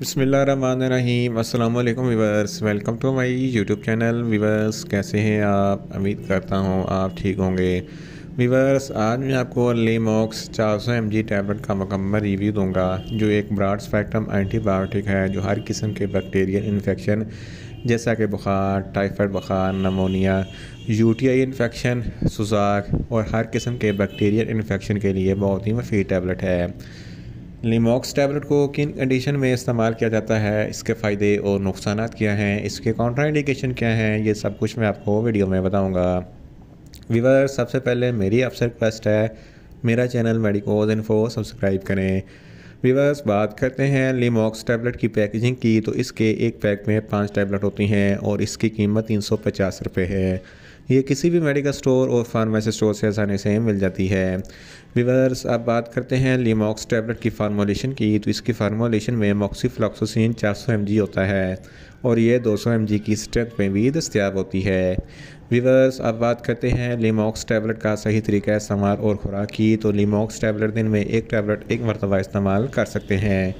बसमीम अल्लाम viewers welcome to my YouTube channel viewers कैसे हैं आप उम्मीद करता हूँ आप ठीक होंगे वीवर्स आज मैं आपको लेमोक्स 400 सौ एम टैबलेट का मकम्मल रिव्यू दूंगा जो एक ब्राड स्पेक्ट्रम एंटीबायोटिक है जो हर किस्म के बैक्टीरियल इन्फेक्शन जैसा कि बुखार टाइफाइड बुखार नमोनिया यूटीआई इन्फेक्शन सुजाक और हर किस्म के बैक्टीरियल इन्फेक्शन के लिए बहुत ही मफीद टैबलेट है लिमोक्स टैबलेट को किन कंडीशन में इस्तेमाल किया जाता है इसके फ़ायदे और नुकसान क्या हैं इसके कॉन्ट्राइंडेशन क्या हैं ये सब कुछ मैं आपको वीडियो में बताऊँगा वीवर सबसे पहले मेरी आपसे रिक्वेस्ट है मेरा चैनल मेडिकोज इन्फो सब्सक्राइब करें वीवर्स बात करते हैं लिमोक्स टैबलेट की पैकेजिंग की तो इसके एक पैक में पाँच टैबलेट होती हैं और इसकी कीमत तीन सौ पचास रुपये है ये किसी भी मेडिकल स्टोर और फार्मेसी स्टोर से आसानी से मिल जाती है विवर्स अब बात करते हैं लीमॉक्स टैबलेट की फार्मोलेशन की तो इसकी फार्मोलेशन में मॉक्सीफ्लॉक्सोसिन 400 सौ होता है और ये 200 सौ की स्ट्रेंथ में भी दस्तियाब होती है विवर्स अब बात करते हैं लिमॉक्स टैबलेट का सही तरीका इस्तेमाल और ख़ुराक की तो लिमॉक्स टैबलेट दिन में एक टैबलेट एक मरतबा इस्तेमाल कर सकते हैं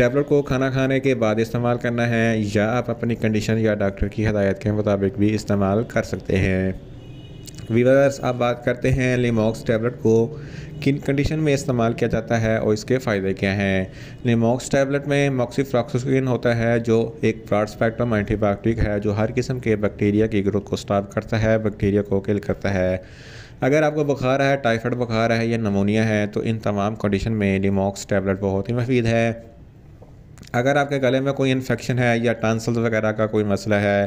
टैबलेट को खाना खाने के बाद इस्तेमाल करना है या आप अपनी कंडीशन या डॉक्टर की हदायत के मुताबिक भी इस्तेमाल कर सकते हैं वीवर्स आप बात करते हैं लिमोक्स टैबलेट को किन कंडीशन में इस्तेमाल किया जाता है और इसके फ़ायदे क्या हैं लिमॉक्स टैबलेट में मॉक्सीफ्रॉक्सोसिन होता है जो एक ब्रॉड स्पेक्ट्रम एंटीबायोटिक है जो हर किस्म के बैक्टीरिया की ग्रोथ को स्टॉप करता है बैक्टीरिया को किल करता है अगर आपको बुखार है टाइफाइड बुखार है या नमोनिया है तो इन तमाम कंडीशन में लिमोक्स टैबलेट बहुत ही मफीद है अगर आपके गले में कोई इन्फेक्शन है या टांसल्स वगैरह का कोई मसला है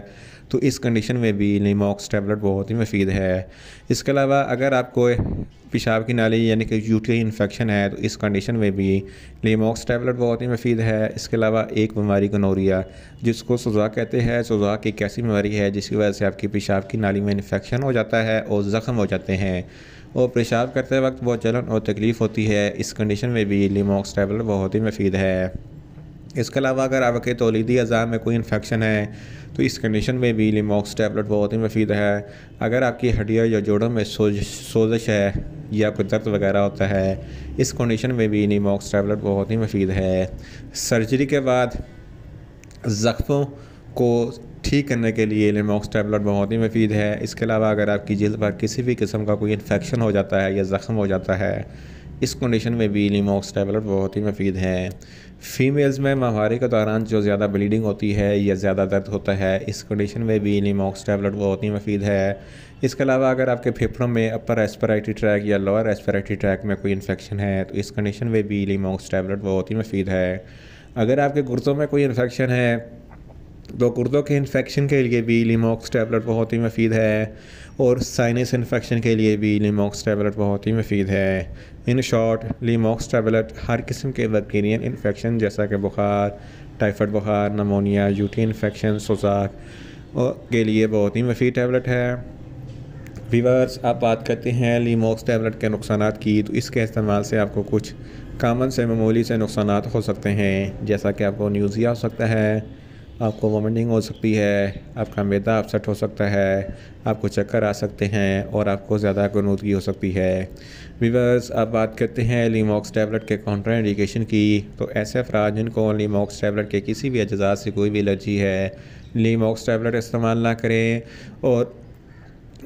तो इस कंडीशन में भी नीमोक्स टैबलेट बहुत ही मुफीद है इसके अलावा अगर आपको पेशाब की नाली यानी कि यूटीआई इन्फेक्शन है तो इस कंडीशन में भी लीमोक्स टैबलेट बहुत ही मुफीद है इसके अलावा एक बीमारी गनोरिया जिसको सजा कहते हैं सजा की कैसी बीमारी है जिसकी वजह से आपकी पेशाब की नाली में इन्फेक्शन हो जाता है और ज़ख़म हो जाते हैं और पेशाब करते वक्त बहुत जलन और तकलीफ़ होती है इस कंडीशन में भी लीमोक्स टैबलेट बहुत ही मुफीद है इसके अलावा अगर आपके तोलीदी अज़ा में कोई इन्फेक्शन है तो इस कंडीशन में भी लिमोक्स टैबलेट बहुत ही मफीद है अगर आपकी हड्डियों या जोड़ों में सोज है या कोई दर्द वगैरह होता है इस कंडीशन में भी लिमोक्स टैबलेट बहुत ही मफीद है सर्जरी के बाद ज़ख्मों को ठीक करने के लिए लिमोक्स टैबलेट बहुत ही मुफीद है इसके अलावा अगर आपकी जल्द पर किसी भी किस्म का कोई इन्फेक्शन हो जाता है या ज़ख्म हो जाता है इस कंडीशन में भी लिमोक्स टैबलेट बहुत ही मफीद है फीमेल्स में माहवारी के दौरान जो ज़्यादा ब्लीडिंग होती है या ज़्यादा दर्द होता है इस कंडीशन में भी लीमोक्स टैबलेट बहुत ही मफीद है इसके अलावा अगर आपके फेफड़ों में अपर रेस्परेटरी ट्रैक या लोअर रेस्परेटरी ट्रैक में कोई इन्फेक्शन है तो इस कंडीशन में भी लिमोक्स टैबलेट बहुत ही मफीद है अगर आपके गुर्दों में कोई इन्फेक्शन है तो गुर्दों के इन्फेक्शन के लिए भी लिमोक्स टैबलेट बहुत ही मफीद है और साइनस इन्फेक्शन के लिए भी लिमोक्स टैबलेट बहुत ही मफीद है इन शॉर्ट लिमोक्स टैबलेट हर किस्म के बैक्टीरियल इन्फेक्शन जैसा कि बुखार टाइफाइड बुखार नमोनिया यूटी इन्फेक्शन सोजाक के लिए बहुत ही मफीद टैबलेट है वीवर्स आप बात करते हैं लीमोक्स टैबलेट के नुकसान की तो इसके इस्तेमाल से आपको कुछ कामन से मामूली से नुकसान हो सकते हैं जैसा कि आपको न्यूज़िया हो सकता है आपको वॉमिटिंग हो सकती है आपका मैदा अपसेट हो सकता है आपको चक्कर आ सकते हैं और आपको ज़्यादा गनूदगी हो सकती है वीवर्स अब बात करते हैं लीमॉक्स टैबलेट के काउंटर इंडिकेशन की तो ऐसे अफराज जिनको लीमॉक्स टैबलेट के किसी भी अज्जात से कोई भी एलर्जी है लीमॉक्स टैबलेट इस्तेमाल ना करें और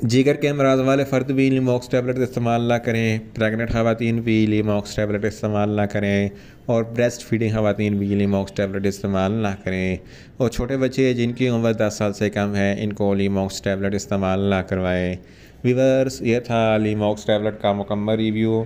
जिगर के अमराज वाले फ़र्द भी लिमोक्स टैबलेट इस्तेमाल ना करें प्रेगनेंट खातन भी लिमोक्स टैबलेट इस्तेमाल ना करें और ब्रेस्ट फीडिंग खातन भी लिमोक्स टैबलेट इस्तेमाल ना करें और छोटे बच्चे जिनकी उम्र दस साल से कम है इनको लिमोक्स टैबलेट इस्तेमाल ना करवाएं वीवर्स ये था लिमोक्स टैबलेट का मुकम्मल रिव्यू